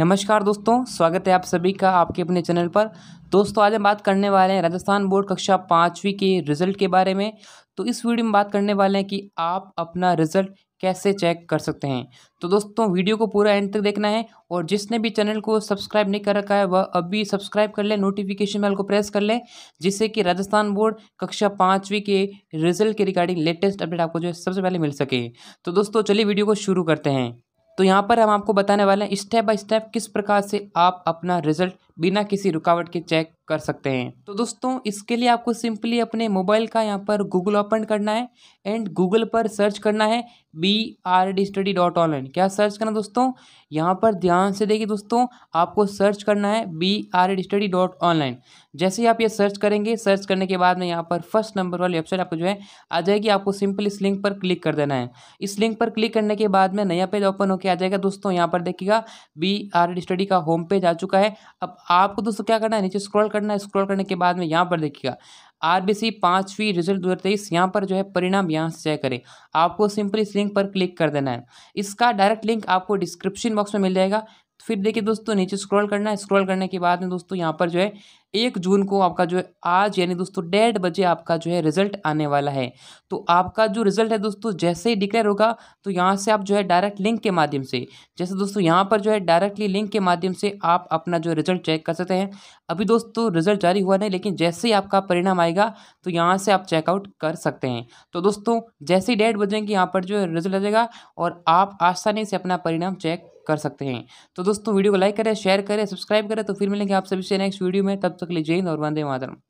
नमस्कार दोस्तों स्वागत है आप सभी का आपके अपने चैनल पर दोस्तों आज हम बात करने वाले हैं राजस्थान बोर्ड कक्षा पाँचवीं के रिजल्ट के बारे में तो इस वीडियो में बात करने वाले हैं कि आप अपना रिजल्ट कैसे चेक कर सकते हैं तो दोस्तों वीडियो को पूरा एंड तक देखना है और जिसने भी चैनल को सब्सक्राइब नहीं कर रखा है वह अभी सब्सक्राइब कर लें नोटिफिकेशन बेल को प्रेस कर लें जिससे कि राजस्थान बोर्ड कक्षा पाँचवीं के रिजल्ट के रिगार्डिंग लेटेस्ट अपडेट आपको जो है सबसे पहले मिल सके तो दोस्तों चलिए वीडियो को शुरू करते हैं तो यहाँ पर हम आपको बताने वाले हैं स्टेप बाय स्टेप किस प्रकार से आप अपना रिजल्ट बिना किसी रुकावट के चेक कर सकते हैं तो दोस्तों इसके लिए आपको सिंपली अपने मोबाइल का यहाँ पर गूगल ओपन करना है एंड गूगल पर सर्च करना है B R D study dot online क्या सर्च करना दोस्तों यहाँ पर ध्यान से देखिए दोस्तों आपको सर्च करना है B R D study dot online जैसे ही आप ये सर्च करेंगे सर्च करने के बाद में यहाँ पर फर्स्ट नंबर वाली वेबसाइट आपको जो है आ जाएगी आपको सिंपल इस लिंक पर क्लिक कर देना है इस लिंक पर क्लिक करने के बाद में नया पेज ओपन होकर आ जाएगा दोस्तों यहाँ पर देखिएगा बी आर डी स्टडी का होम पेज आ चुका है अब आपको दोस्तों क्या करना है नीचे स्क्रॉल करना है स्क्रॉल करने के बाद में यहाँ पर देखिएगा आर बी सी पाँचवीं रिजल्ट दो हज़ार तेईस यहाँ पर जो है परिणाम यहाँ से चेक करें आपको सिंपली इस लिंक पर क्लिक कर देना है इसका डायरेक्ट लिंक आपको डिस्क्रिप्शन बॉक्स में मिल जाएगा तो फिर देखिए दोस्तों नीचे स्क्रॉल करना है स्क्रॉल करने के बाद में दोस्तों यहाँ पर जो है एक जून को आपका जो है आज यानी दोस्तों डेढ़ बजे आपका जो है रिजल्ट आने वाला है तो आपका जो रिजल्ट है दोस्तों जैसे ही डिक्लेयर होगा तो यहाँ से आप जो है डायरेक्ट लिंक के माध्यम से जैसे दोस्तों यहाँ पर जो है डायरेक्टली लिंक के माध्यम से आप अपना जो रिजल्ट चेक कर सकते हैं अभी दोस्तों रिजल्ट जारी हुआ नहीं लेकिन जैसे ही आपका परिणाम आएगा तो यहाँ से आप चेकआउट कर सकते हैं तो दोस्तों जैसे ही डेढ़ बजेंगे यहाँ पर जो है रिजल्ट आ जाएगा और आप आसानी से अपना परिणाम चेक कर सकते हैं तो दोस्तों वीडियो को लाइक करें शेयर करें सब्सक्राइब करें तो फिर मिलेंगे आप सभी से नेक्स्ट वीडियो में तब तक लीजिए जैन और वंदे मातरम